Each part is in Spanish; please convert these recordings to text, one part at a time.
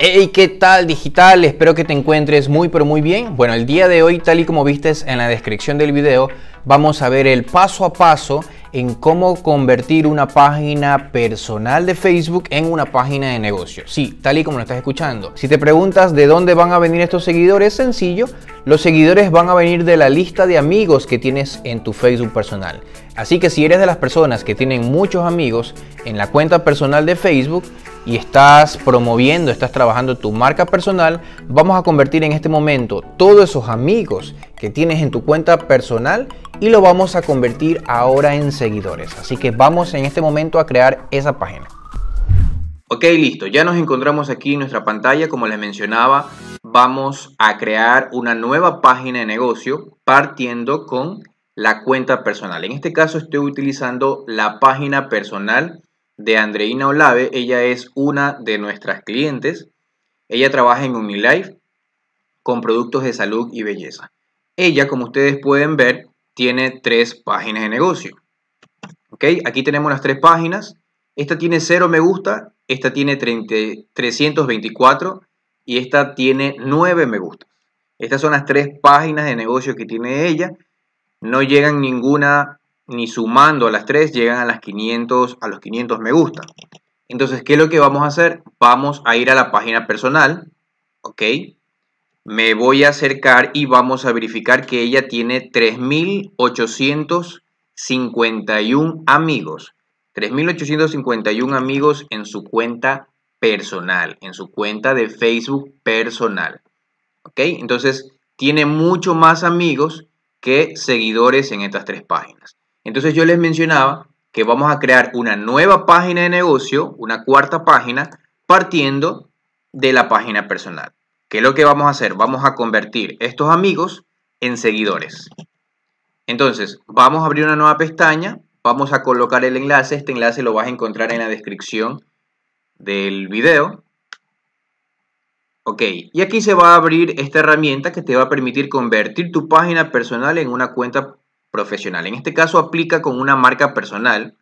Hey, ¿qué tal digital? Espero que te encuentres muy pero muy bien. Bueno, el día de hoy, tal y como vistes en la descripción del video, vamos a ver el paso a paso en cómo convertir una página personal de Facebook en una página de negocio. Sí, tal y como lo estás escuchando. Si te preguntas de dónde van a venir estos seguidores, sencillo, los seguidores van a venir de la lista de amigos que tienes en tu Facebook personal. Así que si eres de las personas que tienen muchos amigos en la cuenta personal de Facebook, y estás promoviendo, estás trabajando tu marca personal, vamos a convertir en este momento todos esos amigos que tienes en tu cuenta personal y lo vamos a convertir ahora en seguidores. Así que vamos en este momento a crear esa página. Ok, listo. Ya nos encontramos aquí en nuestra pantalla. Como les mencionaba, vamos a crear una nueva página de negocio partiendo con la cuenta personal. En este caso estoy utilizando la página personal de Andreina Olave. Ella es una de nuestras clientes. Ella trabaja en Unilife con productos de salud y belleza. Ella, como ustedes pueden ver, tiene tres páginas de negocio. ¿Ok? Aquí tenemos las tres páginas. Esta tiene 0 me gusta, esta tiene 324 y esta tiene 9 me gusta. Estas son las tres páginas de negocio que tiene ella. No llegan ninguna ni sumando a las tres llegan a, las 500, a los 500 me gusta. Entonces, ¿qué es lo que vamos a hacer? Vamos a ir a la página personal, ¿ok? Me voy a acercar y vamos a verificar que ella tiene 3.851 amigos. 3.851 amigos en su cuenta personal, en su cuenta de Facebook personal. ¿Ok? Entonces, tiene mucho más amigos que seguidores en estas tres páginas. Entonces yo les mencionaba que vamos a crear una nueva página de negocio, una cuarta página, partiendo de la página personal. ¿Qué es lo que vamos a hacer? Vamos a convertir estos amigos en seguidores. Entonces, vamos a abrir una nueva pestaña, vamos a colocar el enlace, este enlace lo vas a encontrar en la descripción del video. Ok, y aquí se va a abrir esta herramienta que te va a permitir convertir tu página personal en una cuenta profesional. En este caso aplica con una marca personal.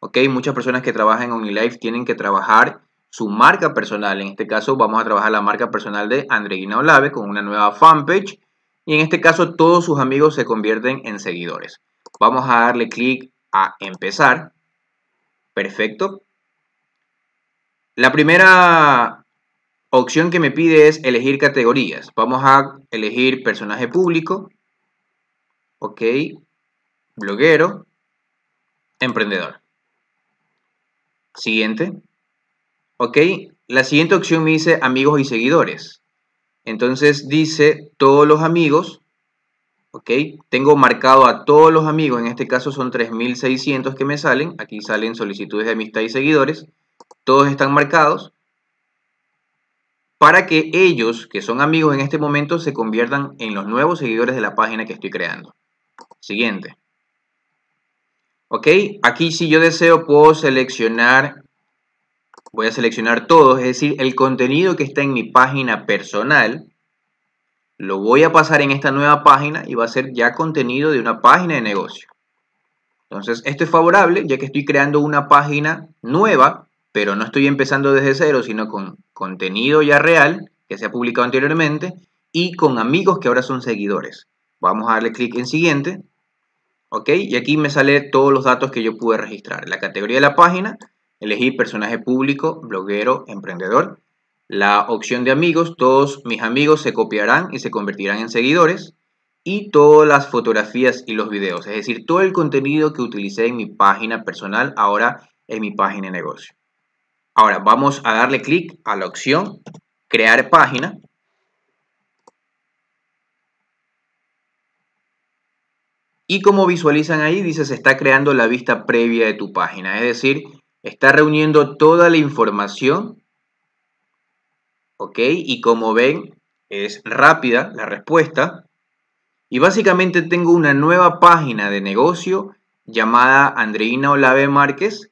¿ok? Muchas personas que trabajan en Unilife tienen que trabajar su marca personal. En este caso vamos a trabajar la marca personal de Andreina Olave con una nueva fanpage. Y en este caso todos sus amigos se convierten en seguidores. Vamos a darle clic a empezar. Perfecto. La primera opción que me pide es elegir categorías. Vamos a elegir personaje público. Ok bloguero, emprendedor. Siguiente. Ok, la siguiente opción me dice amigos y seguidores. Entonces dice todos los amigos. Ok, tengo marcado a todos los amigos, en este caso son 3600 que me salen. Aquí salen solicitudes de amistad y seguidores. Todos están marcados para que ellos, que son amigos en este momento, se conviertan en los nuevos seguidores de la página que estoy creando. Siguiente. ¿Ok? Aquí si yo deseo puedo seleccionar, voy a seleccionar todos, es decir, el contenido que está en mi página personal, lo voy a pasar en esta nueva página y va a ser ya contenido de una página de negocio. Entonces, esto es favorable ya que estoy creando una página nueva, pero no estoy empezando desde cero, sino con contenido ya real que se ha publicado anteriormente y con amigos que ahora son seguidores. Vamos a darle clic en siguiente ¿Ok? Y aquí me sale todos los datos que yo pude registrar. La categoría de la página, elegí personaje público, bloguero, emprendedor. La opción de amigos, todos mis amigos se copiarán y se convertirán en seguidores. Y todas las fotografías y los videos, es decir, todo el contenido que utilicé en mi página personal, ahora en mi página de negocio. Ahora vamos a darle clic a la opción crear página Y como visualizan ahí, dice se está creando la vista previa de tu página, es decir, está reuniendo toda la información, ¿ok? Y como ven, es rápida la respuesta. Y básicamente tengo una nueva página de negocio llamada Andreina Olave Márquez,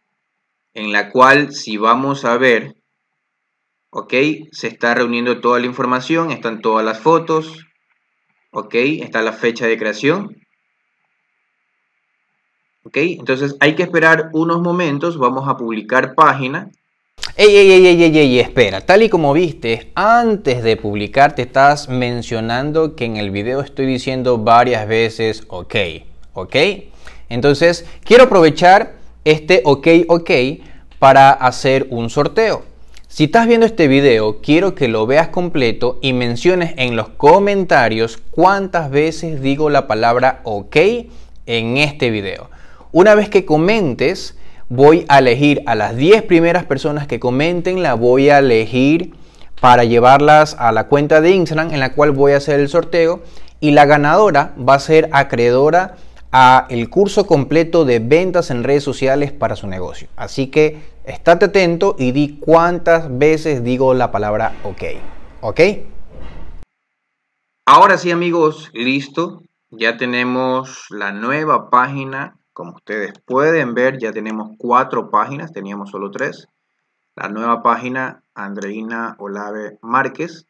en la cual si vamos a ver, ¿ok? Se está reuniendo toda la información, están todas las fotos, ¿ok? Está la fecha de creación ¿Ok? Entonces hay que esperar unos momentos, vamos a publicar página. Ey, ey, ey, ey, ey, ey, espera, tal y como viste, antes de publicar te estás mencionando que en el video estoy diciendo varias veces ok, ok. Entonces quiero aprovechar este ok, ok para hacer un sorteo. Si estás viendo este video, quiero que lo veas completo y menciones en los comentarios cuántas veces digo la palabra ok en este video. Una vez que comentes, voy a elegir a las 10 primeras personas que comenten, la voy a elegir para llevarlas a la cuenta de Instagram en la cual voy a hacer el sorteo y la ganadora va a ser acreedora a el curso completo de ventas en redes sociales para su negocio. Así que estate atento y di cuántas veces digo la palabra ok. ¿Ok? Ahora sí amigos, listo. Ya tenemos la nueva página como ustedes pueden ver, ya tenemos cuatro páginas, teníamos solo tres. La nueva página, Andreina Olave Márquez.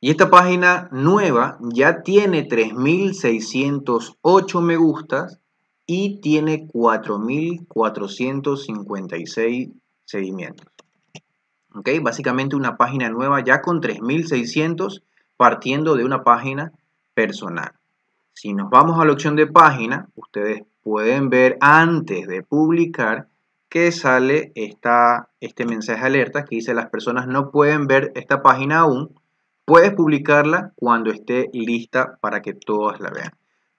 Y esta página nueva ya tiene 3.608 me gustas y tiene 4.456 seguimientos. Básicamente una página nueva ya con 3.600 partiendo de una página personal. Si nos vamos a la opción de página, ustedes pueden ver antes de publicar que sale este mensaje de alerta que dice las personas no pueden ver esta página aún. Puedes publicarla cuando esté lista para que todas la vean.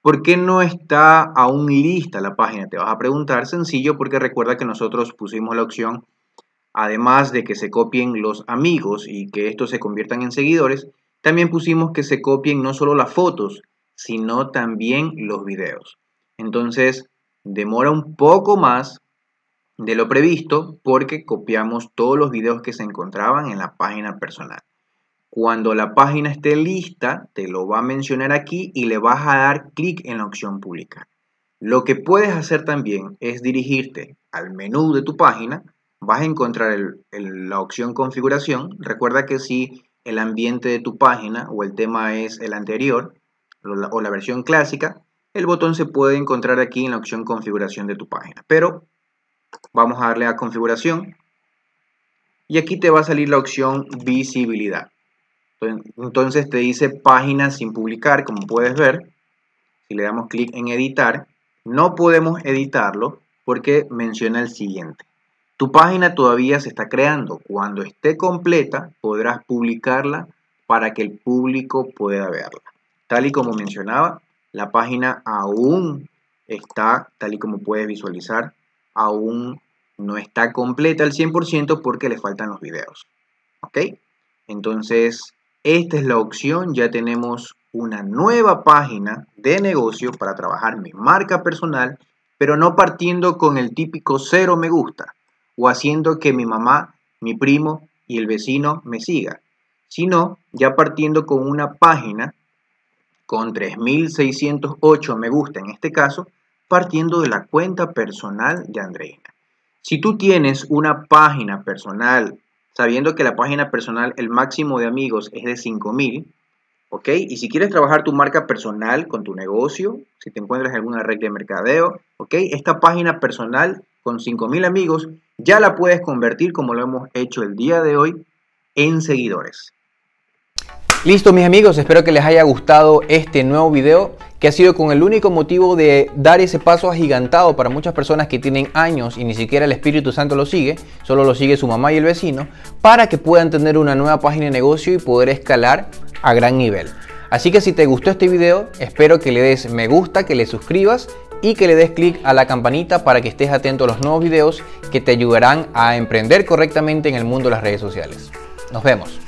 ¿Por qué no está aún lista la página? Te vas a preguntar. Sencillo porque recuerda que nosotros pusimos la opción, además de que se copien los amigos y que estos se conviertan en seguidores, también pusimos que se copien no solo las fotos, sino también los videos. Entonces, demora un poco más de lo previsto porque copiamos todos los videos que se encontraban en la página personal. Cuando la página esté lista, te lo va a mencionar aquí y le vas a dar clic en la opción publicar. Lo que puedes hacer también es dirigirte al menú de tu página, vas a encontrar la opción configuración. Recuerda que si el ambiente de tu página o el tema es el anterior, o la versión clásica, el botón se puede encontrar aquí en la opción configuración de tu página. Pero vamos a darle a configuración y aquí te va a salir la opción visibilidad. Entonces te dice página sin publicar, como puedes ver. Si le damos clic en editar, no podemos editarlo porque menciona el siguiente. Tu página todavía se está creando. Cuando esté completa, podrás publicarla para que el público pueda verla. Tal y como mencionaba, la página aún está, tal y como puedes visualizar, aún no está completa al 100% porque le faltan los videos. ¿Ok? Entonces, esta es la opción. Ya tenemos una nueva página de negocio para trabajar mi marca personal, pero no partiendo con el típico cero me gusta o haciendo que mi mamá, mi primo y el vecino me siga, sino ya partiendo con una página con 3.608 me gusta en este caso, partiendo de la cuenta personal de Andreina. Si tú tienes una página personal, sabiendo que la página personal, el máximo de amigos es de 5.000, ¿ok? Y si quieres trabajar tu marca personal con tu negocio, si te encuentras alguna red de mercadeo, ¿ok? Esta página personal con 5.000 amigos ya la puedes convertir, como lo hemos hecho el día de hoy, en seguidores. Listo mis amigos, espero que les haya gustado este nuevo video que ha sido con el único motivo de dar ese paso agigantado para muchas personas que tienen años y ni siquiera el Espíritu Santo lo sigue, solo lo sigue su mamá y el vecino, para que puedan tener una nueva página de negocio y poder escalar a gran nivel. Así que si te gustó este video, espero que le des me gusta, que le suscribas y que le des clic a la campanita para que estés atento a los nuevos videos que te ayudarán a emprender correctamente en el mundo de las redes sociales. Nos vemos.